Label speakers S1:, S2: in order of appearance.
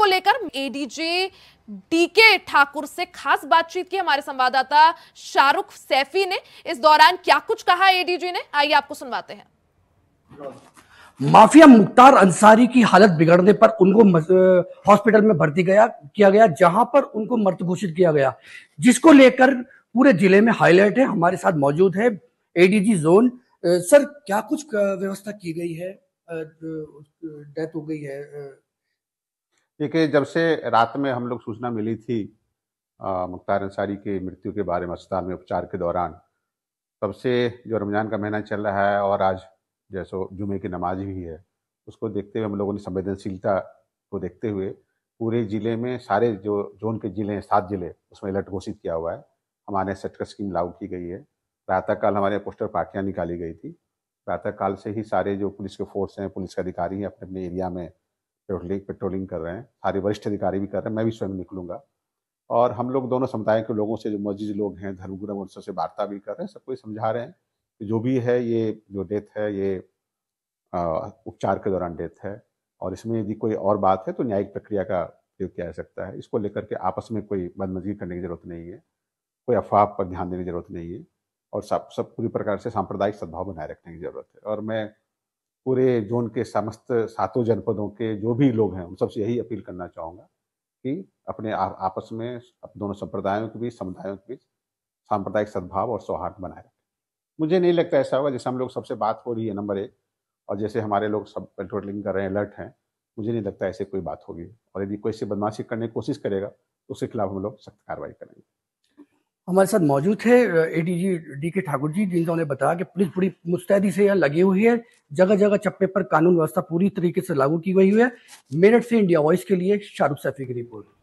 S1: को लेकर ADJ DK Thakur से खास बातचीत की हमारे संवाददाता शाहरुख सैफी ने इस दौरान क्या कुछ कहा एडीजे ने आइए आपको सुनवाते हैं
S2: माफिया मुख्तार अंसारी की हालत बिगड़ने पर उनको हॉस्पिटल में भर्ती गया किया गया जहां पर उनको मृत घोषित किया गया जिसको लेकर पूरे जिले में हाईलाइट है हमारे साथ मौजूद है एडीजी जोन सर क्या कुछ व्यवस्था की गई है डेथ हो गई है
S1: देखिए जब से रात में हम लोग सूचना मिली थी मुख्तार अंसारी की मृत्यु के बारे में अस्पताल में उपचार के दौरान तब से जो रमज़ान का महीना चल रहा है और आज जैसो जुमे की नमाज भी है उसको देखते हुए हम लोगों ने संवेदनशीलता को देखते हुए पूरे ज़िले में सारे जो जोन के ज़िले हैं सात ज़िले उसमें अलर्ट घोषित किया हुआ है हमारे सेटका स्कीम लागू की गई है प्रातःकाल हमारे पोस्टर पार्टियाँ निकाली गई थी प्रातःकाल से ही सारे जो पुलिस के फोर्स हैं पुलिस के अधिकारी हैं अपने अपने एरिया में पेट्रोलिंग पेट्रोलिंग कर रहे हैं सारे वरिष्ठ अधिकारी भी कर रहे हैं मैं भी स्वयं निकलूंगा और हम लोग दोनों समुदाय के लोगों से जो मस्जिद लोग हैं धर्मगुरु उन सबसे वार्ता भी कर रहे हैं सबको समझा रहे हैं कि जो भी है ये जो डेथ है ये उपचार के दौरान डेथ है और इसमें यदि कोई और बात है तो न्यायिक प्रक्रिया का प्रयोग किया जा सकता है इसको लेकर के आपस में कोई बदमजगी करने की जरूरत नहीं है कोई अफवाह पर ध्यान देने की जरूरत नहीं है और सब सब पूरी प्रकार से सांप्रदायिक सद्भाव बनाए रखने की जरूरत है और मैं पूरे जोन के समस्त सातों जनपदों के जो भी लोग हैं उन सबसे यही अपील करना चाहूँगा कि अपने आ, आपस में दोनों संप्रदायों के बीच समुदायों के बीच सांप्रदायिक सद्भाव और सौहार्द बनाए रखें मुझे नहीं लगता ऐसा होगा जैसे हम लोग सबसे बात हो रही है नंबर एक और जैसे हमारे लोग सब पेट्रोलिंग कर रहे हैं अलर्ट हैं मुझे नहीं लगता ऐसे कोई बात होगी और यदि कोई से बदमाशी करने की कोशिश करेगा तो उसके खिलाफ हम लोग सख्त कार्रवाई करेंगे
S2: हमारे साथ मौजूद थे एडीजी डी के ठाकुर जी जिनका उन्हें बताया कि पुलिस पूरी मुस्तैदी से यहाँ लगी हुई है जगह जगह चप्पे पर कानून व्यवस्था पूरी तरीके से लागू की गई हुई है मेरठ से इंडिया वॉइस के लिए शाहरुख सैफी की रिपोर्ट